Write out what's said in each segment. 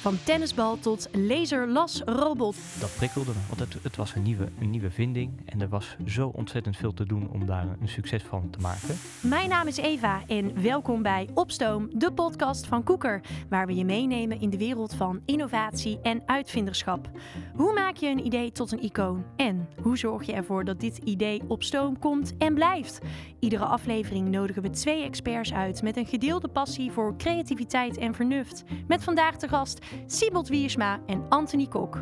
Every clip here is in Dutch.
Van tennisbal tot laser, las, robot. Dat prikkelde me, want het, het, was een nieuwe, een nieuwe vinding. En er was zo ontzettend veel te doen om daar een succes van te maken. Mijn naam is Eva en welkom bij Opstoom, de podcast van Koeker. Waar we je meenemen in de wereld van innovatie en uitvinderschap. Hoe maak je een idee tot een icoon? En hoe zorg je ervoor dat dit idee op stoom komt en blijft? Iedere aflevering nodigen we twee experts uit met een gedeelde passie voor creativiteit en vernuft. Met vandaag de gast gast Wiersma en Anthony Kok.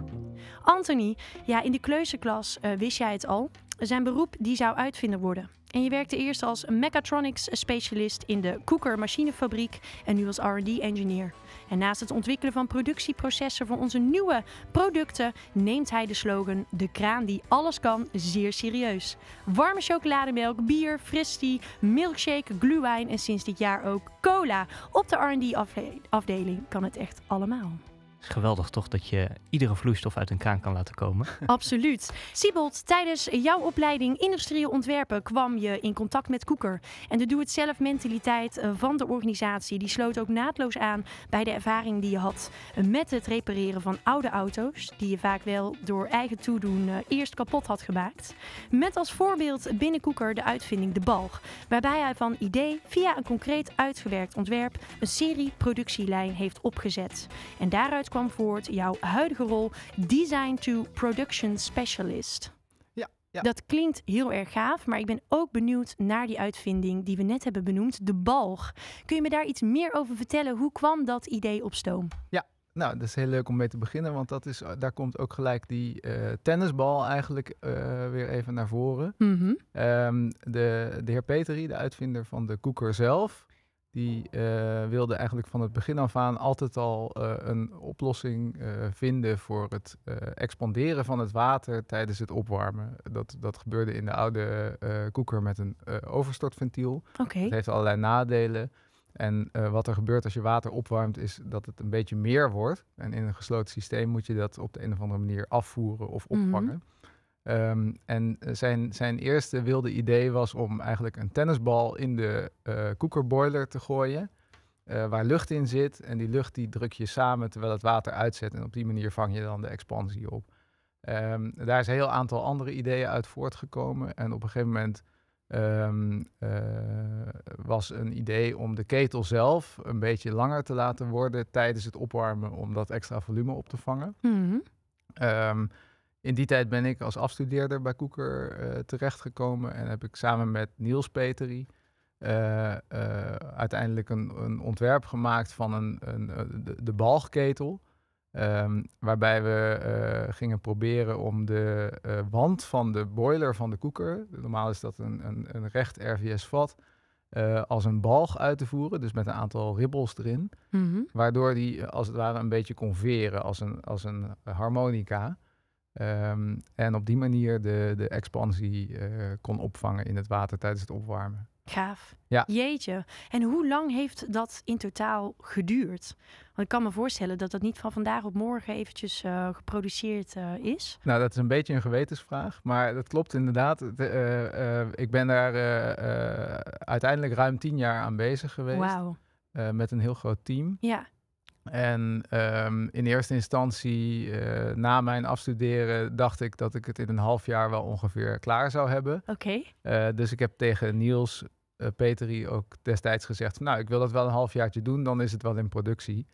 Anthony, ja, in de kleuterklas eh, wist jij het al. Zijn beroep die zou uitvinder worden. En je werkte eerst als mechatronics specialist in de Cooker machinefabriek en nu als R&D engineer. En naast het ontwikkelen van productieprocessen voor onze nieuwe producten neemt hij de slogan de kraan die alles kan zeer serieus. Warme chocolademelk, bier, fristi, milkshake, glühwein en sinds dit jaar ook cola. Op de R&D afdeling kan het echt allemaal. Geweldig toch dat je iedere vloeistof uit een kraan kan laten komen. Absoluut. Siebold, tijdens jouw opleiding industrieel ontwerpen kwam je in contact met Koeker. En de doe-het-zelf mentaliteit eh, van de organisatie die sloot ook naadloos aan bij de ervaring die je had eh, met het repareren van oude auto's. Die je vaak wel door eigen toedoen eh, eerst kapot had gemaakt. Met als voorbeeld binnen Koeker de uitvinding de balg. Waarbij hij van idee via een concreet uitgewerkt ontwerp een serie productielijn heeft opgezet. En daaruit kwam voort jouw huidige rol Design to Production Specialist. Ja, ja. Dat klinkt heel erg gaaf, maar ik ben ook benieuwd naar die uitvinding die we net hebben benoemd, de balg. Kun je me daar iets meer over vertellen? Hoe kwam dat idee op stoom? Ja, nou, dat is heel leuk om mee te beginnen, want dat is, eh, daar komt ook gelijk die eh, tennisbal eigenlijk eh, weer even naar voren. Mhm. Ehm, de, de heer Peteri, de uitvinder van de koeker zelf, die uh, wilde eigenlijk van het begin af aan altijd al eh, een oplossing eh, vinden voor het expanderen van het water tijdens het opwarmen. Dat, dat gebeurde in de oude koeker met een overstortventiel. Het heeft allerlei nadelen. En wat er gebeurt als je water opwarmt, is dat het een beetje meer wordt. En in een gesloten systeem moet je dat op de een of andere manier afvoeren of mhm. opvangen. Ehm, en eh, zijn, zijn eerste wilde idee was om eigenlijk een tennisbal in de uh, koekerboiler te gooien. Eh, waar lucht in zit. En die lucht die druk je samen terwijl het water uitzet. En op die manier vang je dan de expansie op. Um, daar is een heel aantal andere ideeën uit voortgekomen. En op een gegeven moment ehm, was een idee om de ketel zelf een beetje langer te laten worden tijdens het opwarmen. Om dat extra volume op te vangen. Mm in die tijd ben ik als afstudeerder bij Koeker uh, terechtgekomen en heb ik samen met Niels Peteri eh, eh, uiteindelijk een, een, ontwerp gemaakt van een, een de, balgketel. Ehm, waarbij we gingen proberen om de wand van de boiler van de koeker, normaal is dat een, een, een recht RVS-vat, als een balg uit te voeren, dus met een aantal ribbels erin, mhm. waardoor die als het ware een beetje kon als een, als een harmonica. Ehm, en op die manier de, de expansie eh, kon opvangen in het water tijdens het opwarmen. Gaaf. Ja. Jeetje. En hoe lang heeft dat in totaal geduurd? Want ik kan me voorstellen dat dat niet van vandaag op morgen eventjes eh, geproduceerd eh, is. Nou, dat is een beetje een gewetensvraag. Maar dat klopt inderdaad. ik ben daar uiteindelijk ruim tien jaar aan bezig geweest. Wauw. met een heel groot team. Ja. En ehm, in eerste instantie, eh, na mijn afstuderen, dacht ik dat ik het in een half jaar wel ongeveer klaar zou hebben. Oké. Eh, dus ik heb tegen Niels uh, ook destijds gezegd: Nou, ik wil dat wel een half jaartje doen, dan is het wel in productie.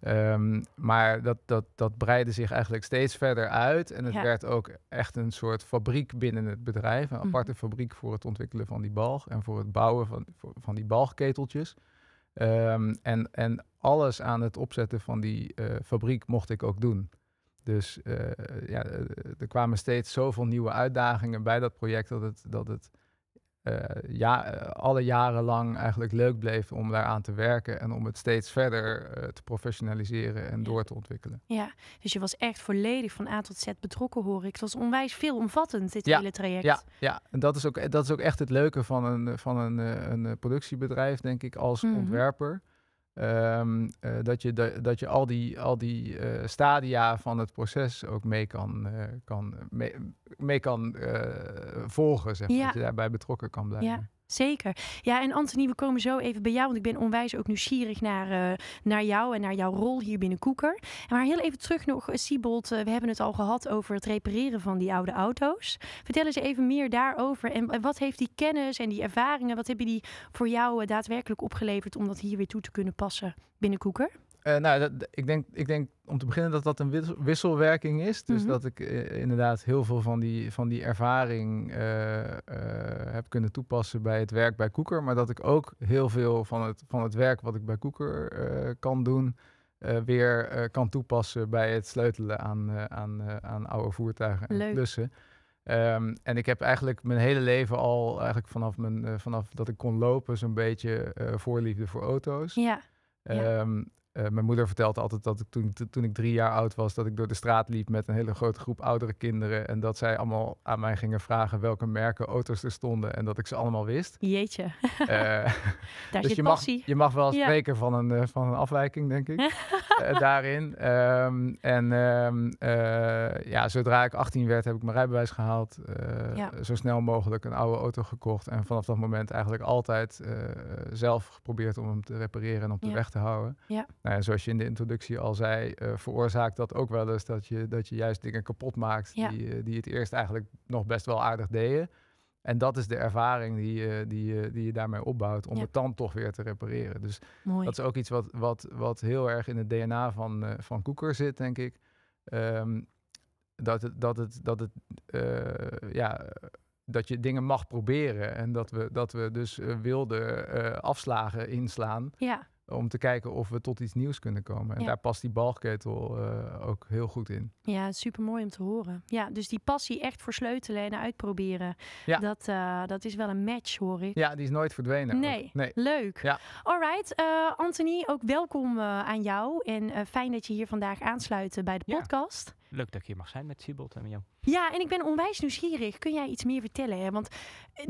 Ehm, maar dat, dat, dat breidde zich eigenlijk steeds verder uit. En het werd ook echt een soort fabriek binnen het bedrijf. Een mhm. aparte fabriek voor het ontwikkelen van die balg en voor het bouwen van, van die balgketeltjes. Ehm, en, en alles aan het opzetten van die eh, fabriek mocht ik ook doen. Dus eh, ja, eh, er kwamen steeds zoveel nieuwe uitdagingen bij dat project dat het, dat het eh, ja, eh, alle jaren lang eigenlijk leuk bleef om daaraan te werken en om het steeds verder eh, te professionaliseren en door te ontwikkelen. Ja, dus je was echt volledig van A tot Z betrokken, hoor ik. Het was onwijs veelomvattend, dit hele traject. Ja, ja, en dat is, ook, dat is ook echt het leuke van een, van een, een productiebedrijf, denk ik, als mhm. ontwerper. Ehm, eh, dat, je, dat je al die, al die eh, stadia van het proces ook mee kan, eh, kan, mee, kan volgen, zeg maar. Dat je daarbij betrokken kan blijven. Ja. Zeker. Ja, en Anthony, we komen zo even bij jou, want ik ben onwijs ook nieuwsgierig naar, eh, naar jou en naar jouw rol hier binnen Koeker. Maar heel even terug nog, eh, Siebold, eh, we hebben het al gehad over het repareren van die oude auto's. Vertel eens even meer daarover en, wat heeft die kennis en die ervaringen, wat hebben die voor jou daadwerkelijk opgeleverd om dat hier weer toe te kunnen passen binnen Koeker? Eh, nou, dat, ik, denk, ik denk om te beginnen dat dat een wisselwerking is. Dus mhm. dat ik eh, inderdaad heel veel van die, van die ervaring eh, heb kunnen toepassen bij het werk bij Koeker. Maar dat ik ook heel veel van het, van het werk wat ik bij Koeker kan doen, weer kan toepassen bij het sleutelen aan, aan, aan oude voertuigen en klussen. Ehm, en ik heb eigenlijk mijn hele leven al, eigenlijk vanaf, mijn, vanaf dat ik kon lopen, zo'n beetje voorliefde voor auto's. Ja. Ehm, eh, mijn moeder vertelt altijd dat ik toen, toen ik drie jaar oud was, dat ik door de straat liep met een hele grote groep oudere kinderen. En dat zij allemaal aan mij gingen vragen welke merken auto's er stonden en dat ik ze allemaal wist. Jeetje. Uh, Daar dus je passie. Mag, je mag wel spreken van, een, eh, van een afwijking, denk ik, daarin. Ehm, en ehm, ja, zodra ik 18 werd, heb ik mijn rijbewijs gehaald. Zo snel mogelijk een oude auto gekocht. En vanaf dat moment eigenlijk altijd zelf geprobeerd om hem te repareren en op de weg te houden. Ja. Nou zoals je in de introductie al zei, eh, veroorzaakt dat ook wel eens dat je, dat je juist dingen kapot maakt die, eh, die het eerst eigenlijk nog best wel aardig deden. En dat is de ervaring die je, die die je daarmee opbouwt om het dan toch weer te repareren. Dus dat is ook iets wat, wat, wat heel erg in het DNA van, uh, van Koeker zit, denk ik. Um, dat het, dat het, dat het ja, dat je dingen mag proberen en dat we, dat we dus wilde uh, afslagen inslaan. Ja om te kijken of we tot iets nieuws kunnen komen. En daar past die balketel uh, eh, ook heel goed in. Ja, super mooi om te horen. Ja, dus die passie echt voor sleutelen en uitproberen. Ja. Dat, eh, dat is wel een match, hoor ik. Ja, die is nooit verdwenen. Nee, leuk. Ja. All right, eh, Anthony, ook welkom aan jou. En fijn dat je hier vandaag aansluit bij de podcast. Leuk dat je hier mag zijn met Siebold en met jou. Ja, en ik ben onwijs nieuwsgierig. Kun jij iets meer vertellen? Want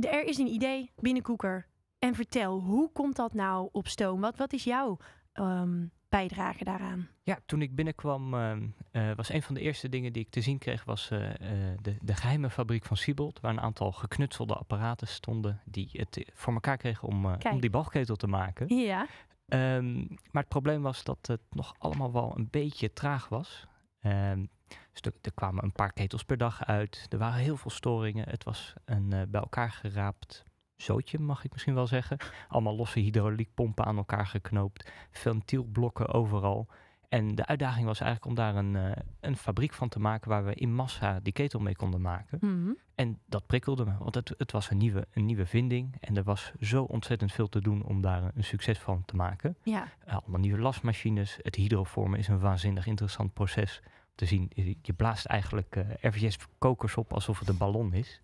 er is een idee binnen Koeker en vertel, hoe komt dat nou op stoom? Wat, wat is jouw ehm, bijdrage daaraan? Ja, toen ik binnenkwam ehm, eh, was een van de eerste dingen die ik te zien kreeg... was eh, eh, de, de geheime fabriek van Siebold... waar een aantal geknutselde apparaten stonden... die het voor elkaar kregen om, om die balketel te maken. Ja. Ehm, maar het probleem was dat het nog allemaal wel een beetje traag was. dus er, kwamen een paar ketels per dag uit. Er waren heel veel storingen. Het was een bij elkaar geraapt zootje, mag ik misschien wel zeggen. Allemaal losse hydrauliekpompen aan elkaar geknoopt, ventielblokken overal. En de uitdaging was eigenlijk om daar een, eh, een fabriek van te maken waar we in massa die ketel mee konden maken. Mhm. En dat prikkelde me, want het, het was een nieuwe, een nieuwe vinding. En er was zo ontzettend veel te doen om daar een succes van te maken. Ja. Eh, allemaal nieuwe lasmachines. Het hydrovormen is een waanzinnig interessant proces om te zien. Je blaast eigenlijk uh, eh, RVS-kokers op alsof het een ballon is.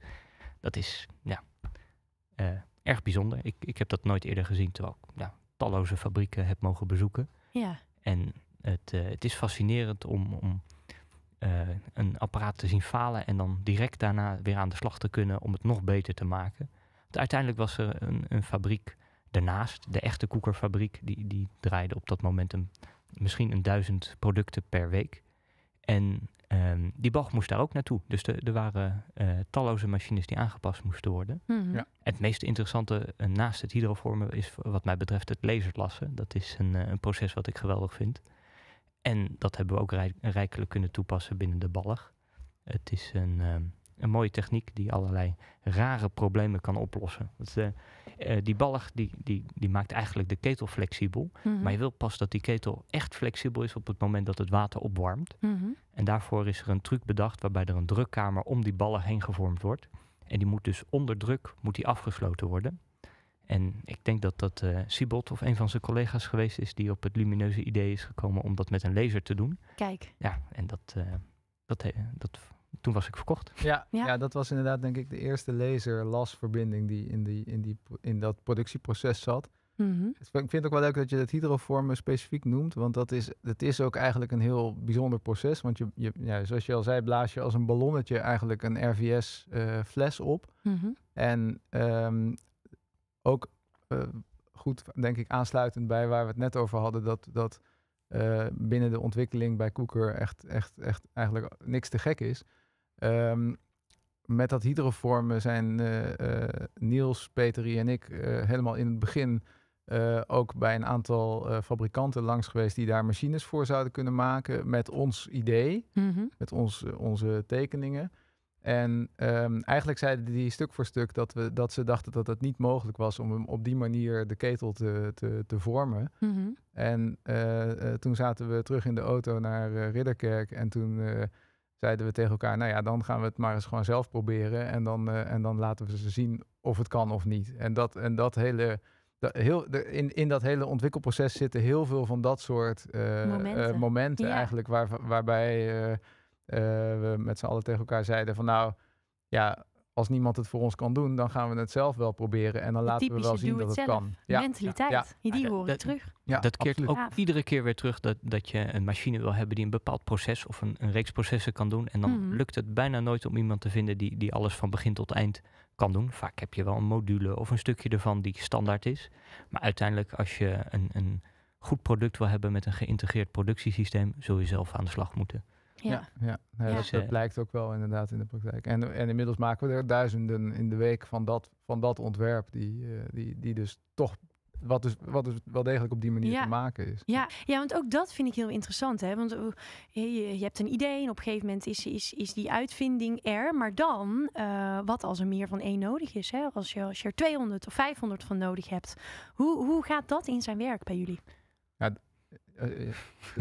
Dat is, ja, eh, erg bijzonder. Ik, ik heb dat nooit eerder gezien, terwijl ik ja, talloze fabrieken heb mogen bezoeken. Ja. En het, eh, het is fascinerend om, om eh, een apparaat te zien falen en dan direct daarna weer aan de slag te kunnen om het nog beter te maken. uiteindelijk was er een, een fabriek daarnaast, de echte koekerfabriek, die, die draaide op dat moment een, misschien een duizend producten per week. En Ehm, die bocht moest daar ook naartoe. Dus er waren eh, talloze machines die aangepast moesten worden. Mhm. ja. Het meest interessante eh, naast het hydrovormen is wat mij betreft het laserlassen. Dat is een, eh, een, proces wat ik geweldig vind. En dat hebben we ook rijkelijk kunnen toepassen binnen de ballig. Het is een, ehm, een mooie techniek die allerlei rare problemen kan oplossen. Eh, eh, die ballig die, die, die maakt eigenlijk de ketel flexibel. Mhm. Maar je wil pas dat die ketel echt flexibel is op het moment dat het water opwarmt. Mhm. En daarvoor is er een truc bedacht waarbij er een drukkamer om die ballen heen gevormd wordt. En die moet dus onder druk moet die afgesloten worden. En ik denk dat dat uh, eh, Sibot of een van zijn collega's geweest is die op het lumineuze idee is gekomen om dat met een laser te doen. Kijk. Ja, en dat, dat, dat toen was ik verkocht. Ja, ja, dat was inderdaad denk ik de eerste laser-las-verbinding die in, die, in, die, in dat productieproces zat. Mhm. Ik vind het ook wel leuk dat je dat hydrovormen specifiek noemt, want dat is, dat is ook eigenlijk een heel bijzonder proces. Want je, je, ja, zoals je al zei, blaas je als een ballonnetje eigenlijk een RVS-fles eh, op. Mhm. En ehm, ook eh, goed, denk ik, aansluitend bij waar we het net over hadden, dat, dat eh, binnen de ontwikkeling bij koeker echt, echt, echt eigenlijk niks te gek is. Ehm, met dat hydrovormen zijn eh, eh, Niels, Peterie en ik eh, helemaal in het begin ook bij een aantal fabrikanten langs geweest die daar machines voor zouden kunnen maken met ons idee, mhm. met ons, onze tekeningen. En ehm, eigenlijk zeiden die stuk voor stuk dat, we, dat ze dachten dat het niet mogelijk was om hem op die manier de ketel te, te, te vormen. Mhm. En toen zaten we terug in de auto naar Ridderkerk en toen zeiden we tegen elkaar, nou ja, dan gaan we het maar eens gewoon zelf proberen. En dan, eh, en dan laten we ze zien of het kan of niet. En dat, en dat hele. Dat, heel, de, in, in dat hele ontwikkelproces zitten heel veel van dat soort eh, eh, momenten, eigenlijk. Waar, waarbij we met z'n allen tegen elkaar zeiden van nou ja, als niemand het voor ons kan doen, dan gaan we het zelf wel proberen. En dan laten we wel zien dat het, kan. Ja. Mentaliteit, ja. die horen ik terug. dat keert ook iedere keer weer terug dat, dat je een machine wil hebben die een bepaald proces of een, een reeks processen kan doen. En dan mhm. lukt het bijna nooit om iemand te vinden die, die alles van begin tot eind kan doen. Vaak heb je wel een module of een stukje ervan die standaard is. Maar uiteindelijk, als je een, een goed product wil hebben met een geïntegreerd productiesysteem, zul je zelf aan de slag moeten. Nou ja, ja, Dat, blijkt ook wel inderdaad in de praktijk. En, en inmiddels maken we er duizenden in de week van dat, van dat ontwerp, die, eh, die, die dus toch wat dus, wat dus wel degelijk op die manier te maken is. Ja. ja, want ook dat vind ik heel interessant. Hè? Want oh, je, je hebt een idee en op een gegeven moment is, is, is die uitvinding er. Maar dan, eh, wat als er meer van één nodig is? Hè? Als, je, als je er 200 of 500 van nodig hebt. Hoe, hoe gaat dat in zijn werk bij jullie? Ja, eh,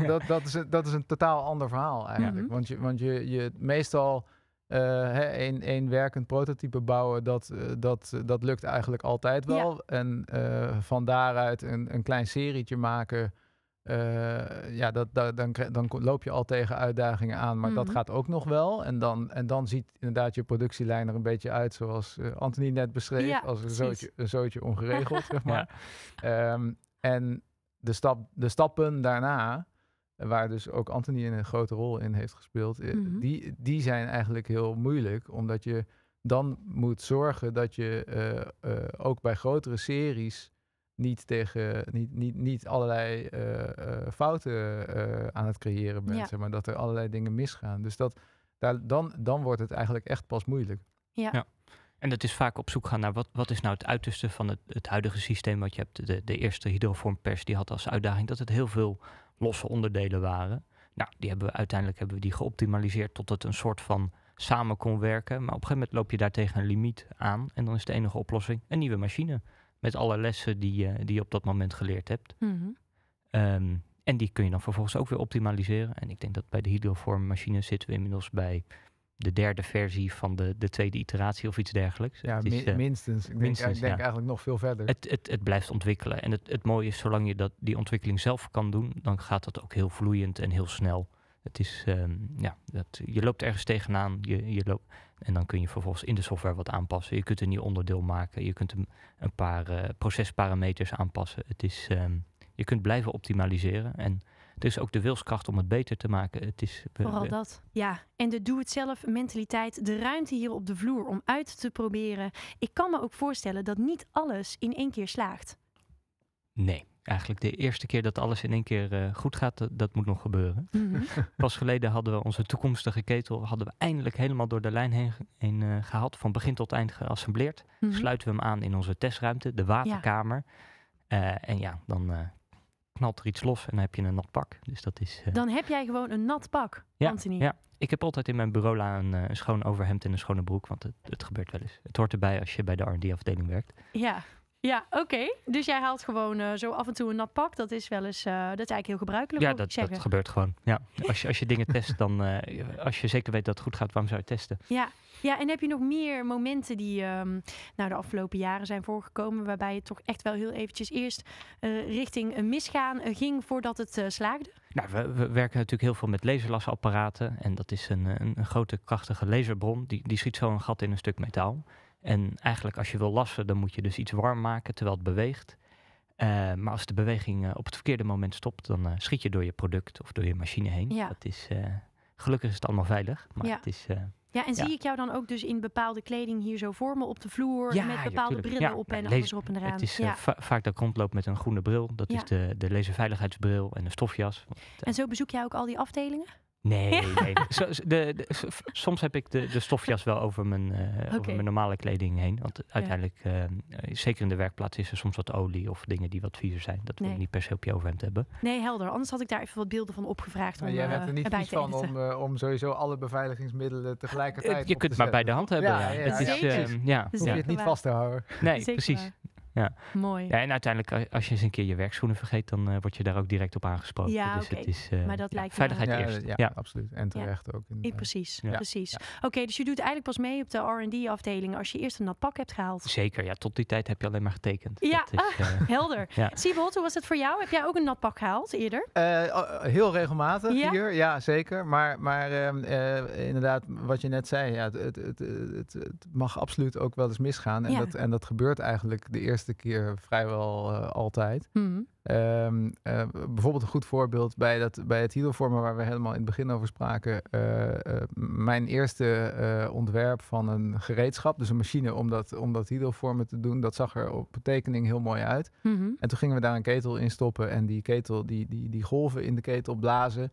eh, dat, dat, is, dat is een totaal ander verhaal eigenlijk. Mhm. Want, je, want je, je meestal eh, één een, werkend prototype bouwen, dat, dat, dat lukt eigenlijk altijd wel. En van daaruit een, een klein serietje maken, ja, dat, dan, dan loop je al tegen uitdagingen aan, maar dat mhm. gaat ook nog wel. En dan, en dan ziet inderdaad je productielijn er een beetje uit, zoals Anthony net beschreef, als een zootje, ongeregeld, zeg maar. Ehm, en de, stap, de stappen daarna, waar dus ook Anthony een grote rol in heeft gespeeld, eh, mhm. die, die zijn eigenlijk heel moeilijk, omdat je dan moet zorgen dat je eh, eh, ook bij grotere series niet, tegen, niet, niet, niet allerlei fouten aan het creëren bent. Zeg maar dat er allerlei dingen misgaan. Dus dat, daar, dan, dan wordt het eigenlijk echt pas moeilijk. ja. ja. En dat is vaak op zoek gaan naar wat, wat is nou het uiterste van het, het huidige systeem wat je hebt. De, de eerste hydrovormpers die had als uitdaging dat het heel veel losse onderdelen waren. Nou, die hebben we, uiteindelijk hebben we die geoptimaliseerd tot het een soort van samen kon werken. Maar op een gegeven moment loop je daar tegen een limiet aan. En dan is de enige oplossing een nieuwe machine. Met alle lessen die, eh, die je op dat moment geleerd hebt. Mhm. Ehm, en die kun je dan vervolgens ook weer optimaliseren. En ik denk dat bij de hydrovormmachine zitten we inmiddels bij de derde versie van de, de tweede iteratie of iets dergelijks. Ja, het is, eh, minstens. Ik denk, ik denk eigenlijk nog veel verder. Het, het, het blijft ontwikkelen. En het, het mooie is, zolang je dat, die ontwikkeling zelf kan doen, dan gaat dat ook heel vloeiend en heel snel. Het is, ehm, ja, dat, je loopt ergens tegenaan je, je loopt, en dan kun je vervolgens in de software wat aanpassen. Je kunt een nieuw onderdeel maken, je kunt een, een paar eh, procesparameters aanpassen. Het is, ehm, je kunt blijven optimaliseren en het is ook de wilskracht om het beter te maken. Het is, Vooral dat. Ja, en de doe-het-zelf mentaliteit, de ruimte hier op de vloer om uit te proberen. Ik kan me ook voorstellen dat niet alles in één keer slaagt. Nee eigenlijk de eerste keer dat alles in één keer eh, goed gaat, dat, moet nog gebeuren. Mhm. Pas geleden hadden we onze toekomstige ketel hadden we eindelijk helemaal door de lijn heen, heen uh, Van begin tot eind geassembleerd. Mhm. Sluiten we hem aan in onze testruimte, de waterkamer. Eh, en ja, dan knalt er iets los en dan heb je een nat pak. Dus dat is, eh, Dan heb jij gewoon een nat pak, ja, Anthony. Ja, ik heb altijd in mijn bureaula een, eh, een schoon overhemd en een schone broek. Want het, het, gebeurt wel eens. Het hoort erbij als je bij de R&D-afdeling werkt. Ja. Ja, oké. Dus jij haalt gewoon eh, zo af en toe een nat pak. Dat is wel eens, eh, dat is eigenlijk heel gebruikelijk. Ja, dat, gebeurt gewoon. Ja. Als, je, als je dingen test, dan eh, als je zeker weet dat het goed gaat, waarom zou je testen? Ja. ja, en heb je nog meer momenten die um, nou, de afgelopen jaren zijn voorgekomen, waarbij je toch echt wel heel eventjes eerst richting een misgaan ging voordat het slaagde? Nou, we, we, werken natuurlijk heel veel met laserlasapparaten. En dat is een, een, een grote krachtige laserbron. Die, die schiet zo een gat in een stuk metaal. En eigenlijk als je wil lassen, dan moet je dus iets warm maken terwijl het beweegt. Eh, maar als de beweging eh, op het verkeerde moment stopt, dan eh, schiet je door je product of door je machine heen. Ja. Dat is, gelukkig is het allemaal veilig, maar ja. het is... ja, en zie ik jou dan ook dus in bepaalde kleding hier zo voor me op de vloer ja, met bepaalde brillen op nou, en alles op en eraan? Het is vaak dat ik rondloop met een groene bril. Dat is de, de laserveiligheidsbril en een stofjas. en zo bezoek jij ook al die afdelingen? Nee, de, soms heb ik de, de stofjas wel over mijn, eh, over mijn normale kleding heen. Want uiteindelijk, uh, zeker in de werkplaats, is er soms wat olie of dingen die wat viezer zijn. Dat wil ik niet per se op je overhemd hebben. Nee, helder. Anders had ik daar even wat beelden van opgevraagd. Maar om, jij hebt er niet van om, om sowieso alle beveiligingsmiddelen tegelijkertijd. je kunt het maar bij de hand hebben. Het is, ehm, ja. Dus Hoef je het niet vast te houden. Nee, precies. Ja. Mooi. Ja, en uiteindelijk, eh, als je eens een keer je werkschoenen vergeet, dan eh, word je daar ook direct op aangesproken. Ja, dus het is, eh, maar dat lijkt veiligheid eerst. Ja, ja, absoluut. En terecht ook. In, precies, precies. Oké, dus je doet eigenlijk pas mee op de R&D-afdeling als je eerst een nat pak hebt gehaald. Zeker, ja. Tot die tijd heb je alleen maar getekend. Ja, dat is, ah, helder. ja. hoe was het voor jou? Heb jij ook een nat pak gehaald eerder? Oh, heel regelmatig hier, ja, zeker. Maar, maar ehm, inderdaad, wat je net zei, ja, het, het, het, het, mag absoluut ook wel eens misgaan. En, dat, en dat gebeurt eigenlijk de eerste eerste keer vrijwel eh, altijd. Mhm. Ehm, eh, bijvoorbeeld een goed voorbeeld bij, dat, bij het hydrovormen waar we helemaal in het begin over spraken. Eh, mijn eerste ontwerp van een gereedschap, dus een machine om dat, om dat hydrovormen te doen, dat zag er op tekening heel mooi uit. Mhm. En toen gingen we daar een ketel in stoppen en die ketel, die, die, die golven in de ketel blazen.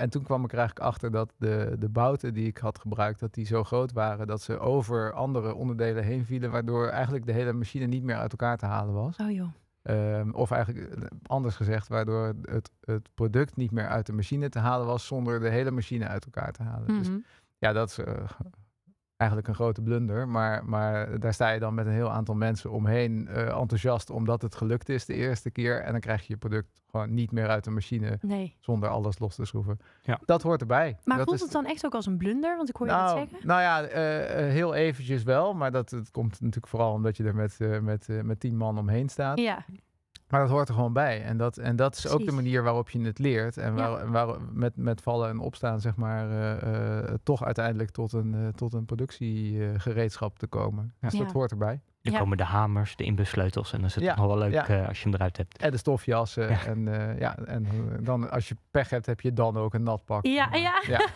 En toen kwam ik er eigenlijk achter dat de, de bouten die ik had gebruikt, dat die zo groot waren dat ze over andere onderdelen heen vielen, waardoor eigenlijk de hele machine niet meer uit elkaar te halen was. Oh joh. Ehm, of eigenlijk eh, anders gezegd, waardoor het, het product niet meer uit de machine te halen was zonder de hele machine uit elkaar te halen. Dus mhm. ja, dat is eh, eigenlijk een grote blunder. Maar, maar daar sta je dan met een heel aantal mensen omheen eh, enthousiast omdat het gelukt is de eerste keer. En dan krijg je je product gewoon niet meer uit de machine nee. zonder alles los te schroeven. Ja. Dat hoort erbij. Maar dat voelt het dan echt ook als een blunder? Want ik hoor nou, je dat nou, zeggen. Nou ja, eh, eh, heel eventjes wel. Maar dat, het komt natuurlijk vooral omdat je er met, uh, met, met tien man omheen staat. Ja. Maar dat hoort er gewoon bij. En dat, en dat is ook de manier waarop je het leert. En waar, waar met, met vallen en opstaan, zeg maar, eh, eh, toch uiteindelijk tot een, eh, tot een productiegereedschap te komen. Dus ja. Dat hoort erbij. Er komen de hamers, de inbussleutels. En dan is het nog wel leuk eh, als je hem eruit hebt. En de stofjassen. En, ja, en eh, eh, dan, als je pech hebt, heb je dan ook een nat pak. Ja, ja.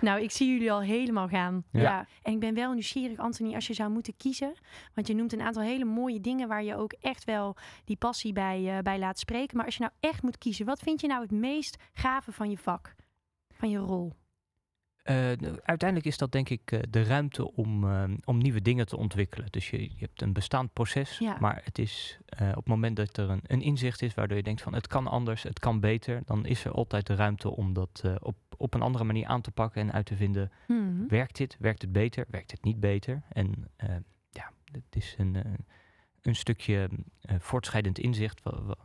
nou, ik zie jullie al helemaal gaan. Ja. En ik ben wel nieuwsgierig, Anthony, als je zou moeten kiezen. Want je noemt een aantal hele mooie dingen waar je ook echt wel die passie bij, bij laat spreken. Maar als je nou echt moet kiezen, wat vind je nou het meest gave van je vak? Van je rol? Eh, uiteindelijk is dat denk ik eh, de ruimte om, ehm, om nieuwe dingen te ontwikkelen. Dus je, je hebt een bestaand proces, maar het is eh, op het moment dat er een, een, inzicht is waardoor je denkt van het kan anders, het kan beter, dan is er altijd de ruimte om dat op, op een andere manier aan te pakken en uit te vinden, mhm. werkt dit, werkt het beter, werkt het niet beter? En ja, het is een, een stukje uh, voortschrijdend inzicht,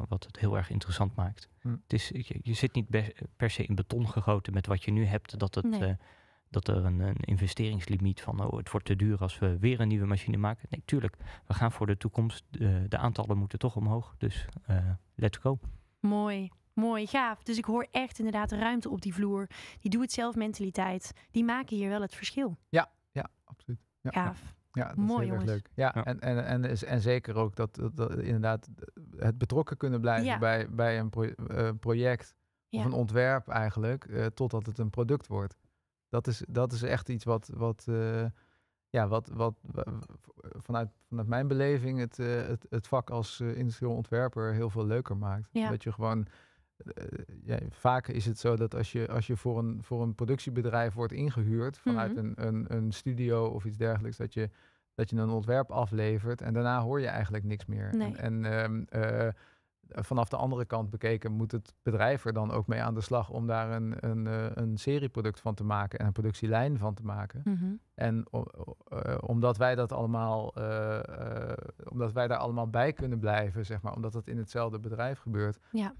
wat, het heel erg interessant maakt. Hm. Het is, je, zit niet per se in beton gegoten met wat je nu hebt, dat, het, eh, dat er een, een, investeringslimiet van, oh, het wordt te duur als we weer een nieuwe machine maken. Nee, tuurlijk, we gaan voor de toekomst. de aantallen moeten toch omhoog, dus eh, let's go. Mooi. Mooi, gaaf. Dus ik hoor echt inderdaad ruimte op die vloer. Die doe-het-zelf mentaliteit. Die maken hier wel het verschil. Ja, ja, absoluut. Ja, gaaf. Ja, dat Mooi, is heel erg leuk. Ja, En, en, en, en, en zeker ook dat, dat, dat inderdaad het betrokken kunnen blijven bij, bij een eh, project ja. of een ontwerp eigenlijk, eh, totdat het een product wordt. Dat is, dat is echt iets wat, wat, eh, ja, wat, wat vanuit, vanuit mijn beleving het, het, het vak als industrieel ontwerper heel veel leuker maakt. Dat je gewoon eh, ja, vaak is het zo dat als je, als je voor, een, voor een productiebedrijf wordt ingehuurd vanuit mhm. een, een, een studio of iets dergelijks, dat je, dat je een ontwerp aflevert en daarna hoor je eigenlijk niks meer. Nee. En, ehm, eh, vanaf de andere kant bekeken, moet het bedrijf er dan ook mee aan de slag om daar een, een, eh, een serieproduct van te maken en een productielijn van te maken. Mhm. En eh, omdat wij dat allemaal, eh, omdat wij daar allemaal bij kunnen blijven, zeg maar, omdat dat in hetzelfde bedrijf gebeurt, ja.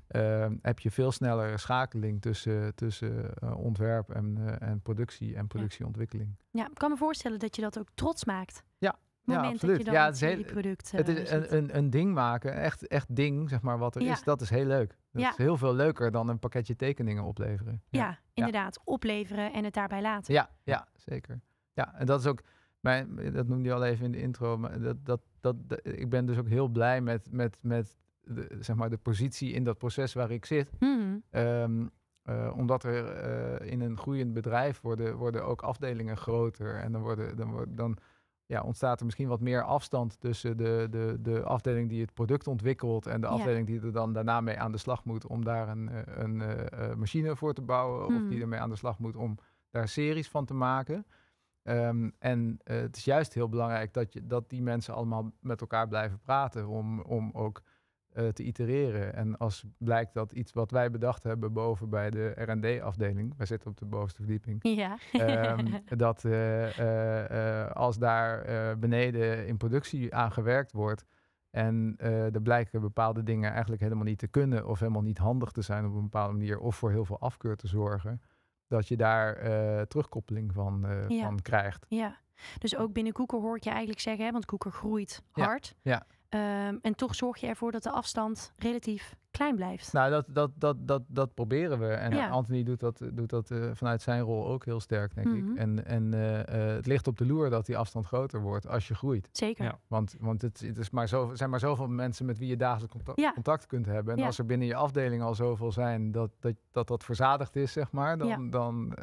heb je veel sneller schakeling tussen, tussen ontwerp en, en productie en productieontwikkeling. Ja. ik kan me voorstellen dat je dat ook trots maakt. Ja, moment ja, absoluut. dat je dan ja, het is producten Het eh, is een, een, een, ding maken, echt, echt ding, zeg maar, wat er is. Dat is heel leuk. Dat is heel veel leuker dan een pakketje tekeningen opleveren. Ja, inderdaad. Opleveren en het daarbij laten. Ja, ja, zeker. Ja, en dat is ook... Mijn, dat noemde je al even in de intro. Maar dat, dat, dat, ik ben dus ook heel blij met, met, met de, zeg maar de positie in dat proces waar ik zit. Hmm. Ehm, eh, omdat er eh, in een groeiend bedrijf worden, worden ook afdelingen groter. En dan, worden, dan, dan ja, ontstaat er misschien wat meer afstand tussen de, de, de afdeling die het product ontwikkelt en de afdeling die er dan daarna mee aan de slag moet om daar een, eh, een, eh, eh, machine voor te bouwen of hmm. die ermee aan de slag moet om daar series van te maken. Ehm, en het is juist heel belangrijk dat, je, dat die mensen allemaal met elkaar blijven praten om, om ook eh, te itereren. En als blijkt dat iets wat wij bedacht hebben boven bij de RD-afdeling, wij zitten op de bovenste verdieping, ja. Ehm, dat eh, eh, als daar beneden in productie aan gewerkt wordt, en er blijken bepaalde dingen eigenlijk helemaal niet te kunnen of helemaal niet handig te zijn op een bepaalde manier of voor heel veel afkeur te zorgen, dat je daar terugkoppeling van, van krijgt. Ja, dus ook binnen Koeker hoor ik je eigenlijk zeggen, hè, want Koeker groeit hard. Ja. ja. Ehm, en toch zorg je ervoor dat de afstand relatief klein blijft. Nou, dat, dat, dat, dat, dat proberen we. En Anthony doet dat, doet dat eh, vanuit zijn rol ook heel sterk, denk ik. Mhm. En, en eh, eh, het ligt op de loer dat die afstand groter wordt als je groeit. Zeker. Ja. Want, want het, is maar zo, zijn maar zoveel mensen met wie je dagelijks contact, contact kunt hebben. En als er binnen je afdeling al zoveel zijn dat dat, dat, dat verzadigd is, zeg maar, dan... dan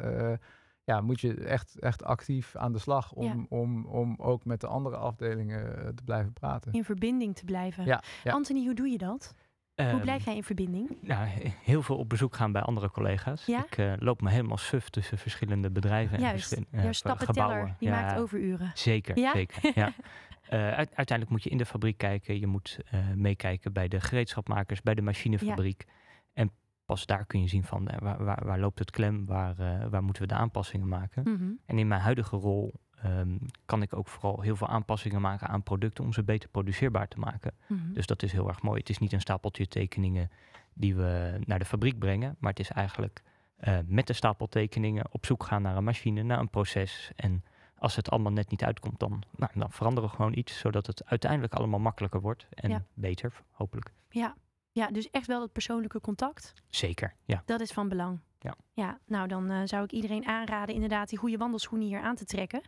ja, moet je echt, echt actief aan de slag om, om, om ook met de andere afdelingen eh, te blijven praten. In verbinding te blijven. Ja, Anthony, hoe doe je dat? hoe ehm, blijf jij in verbinding? Nou, heel veel op bezoek gaan bij andere collega's. Ja? Ik eh, loop me helemaal suf tussen verschillende bedrijven Juist. en verschillende uh, ja, die maakt overuren. Zeker, zeker. Ja. uiteindelijk moet je in de fabriek kijken. Je moet meekijken bij de gereedschapmakers, bij de machinefabriek. En daar kun je zien van eh, waar, loopt het klem, waar, eh, waar moeten we de aanpassingen maken. Mhm. En in mijn huidige rol ehm, kan ik ook vooral heel veel aanpassingen maken aan producten om ze beter produceerbaar te maken. Mhm. Dus dat is heel erg mooi. Het is niet een stapeltje tekeningen die we naar de fabriek brengen, maar het is eigenlijk eh, met de stapel tekeningen op zoek gaan naar een machine, naar een proces. En als het allemaal net niet uitkomt, dan, nou, dan veranderen we gewoon iets, zodat het uiteindelijk allemaal makkelijker wordt en beter, hopelijk. Ja, ja, dus echt wel het persoonlijke contact. Zeker, ja. Dat is van belang. Ja. Ja, nou dan eh, zou ik iedereen aanraden inderdaad die goede wandelschoenen hier aan te trekken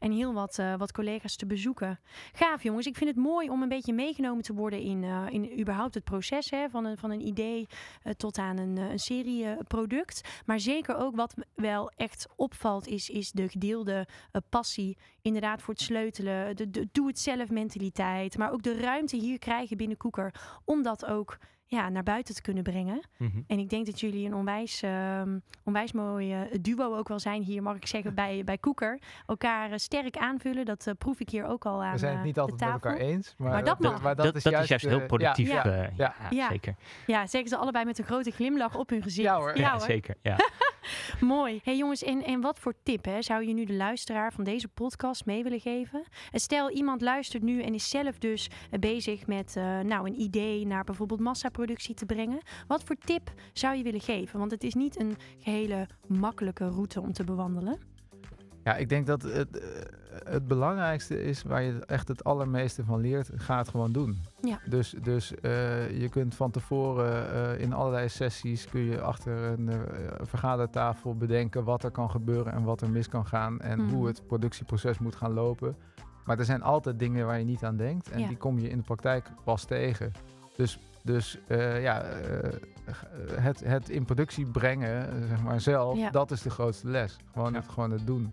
en heel wat, eh, wat collega's te bezoeken. Gaaf jongens, ik vind het mooi om een beetje meegenomen te worden in, eh, in überhaupt het proces hè, van, een, van een idee eh, tot aan een, een serie product. Maar zeker ook wat wel echt opvalt is, is de gedeelde passie inderdaad voor het sleutelen, de, de doe-het-zelf mentaliteit, maar ook de ruimte hier krijgen binnen Koeker om dat ook ja, naar buiten te kunnen brengen. Mhm. En ik denk dat jullie een onwijs, um, onwijs mooie eh, duo ook wel zijn hier, mag ik zeggen, bij, bij Koeker. Elkaar eh, sterk aanvullen, dat eh, proef ik hier ook al aan. We zijn het niet altijd met elkaar eens, maar, maar dat, mag. dat, is, juist, heel productief. Ja, ja, ja, zeker. Ja, zeggen ze allebei met een grote glimlach op hun gezicht. Ja hoor. hoor. zeker. Ja. Mooi. hey jongens, en, en wat voor tip hè, zou je nu de luisteraar van deze podcast mee willen geven? Eh, stel, iemand luistert nu en is zelf dus eh, bezig met eh, nou, een idee naar bijvoorbeeld massaproductie te brengen. Wat voor tip zou je willen geven? Want het is niet een gehele makkelijke route om te bewandelen. Ja, ik denk dat het, eh, het belangrijkste is waar je echt het allermeeste van leert, ga het gewoon doen. Ja. Dus, dus eh, je kunt van tevoren eh, in allerlei sessies kun je achter een vergadertafel bedenken wat er kan gebeuren en wat er mis kan gaan en mhm. hoe het productieproces moet gaan lopen. Maar er zijn altijd dingen waar je niet aan denkt en die kom je in de praktijk pas tegen. Dus, dus ja, het, het in productie brengen, zeg maar zelf, dat is de grootste les. Gewoon, het, gewoon het doen.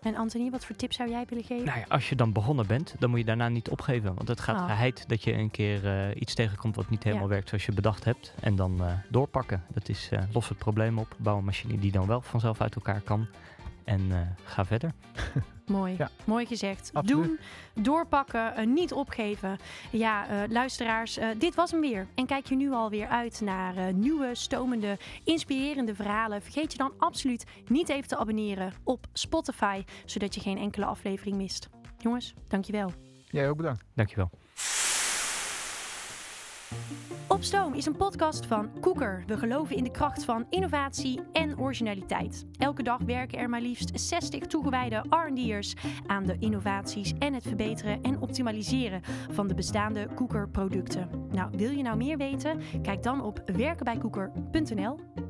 En Anthony, wat voor tip zou jij willen geven? Nou ja, als je dan begonnen bent, dan moet je daarna niet opgeven. Want het gaat oh. geheid dat je een keer eh, iets tegenkomt wat niet helemaal werkt zoals je bedacht hebt. En dan eh, doorpakken. Dat is eh, los het probleem op. Bouw een machine die dan wel vanzelf uit elkaar kan. En eh, ga verder. Mooi, mooi gezegd. Doen, doorpakken, eh, niet opgeven. Ja, eh, luisteraars, dit was hem weer. En kijk je nu alweer uit naar nieuwe, stomende, inspirerende verhalen. Vergeet je dan absoluut niet even te abonneren op Spotify, zodat je geen enkele aflevering mist. Jongens, dankjewel. Jij ook bedankt. Dankjewel. Op Stoom is een podcast van Koeker. We geloven in de kracht van innovatie en originaliteit. Elke dag werken er maar liefst 60 toegewijde R&D'ers aan de innovaties en het verbeteren en optimaliseren van de bestaande Koeker producten. Nou, wil je nou meer weten? Kijk dan op werkenbijkoeker.nl.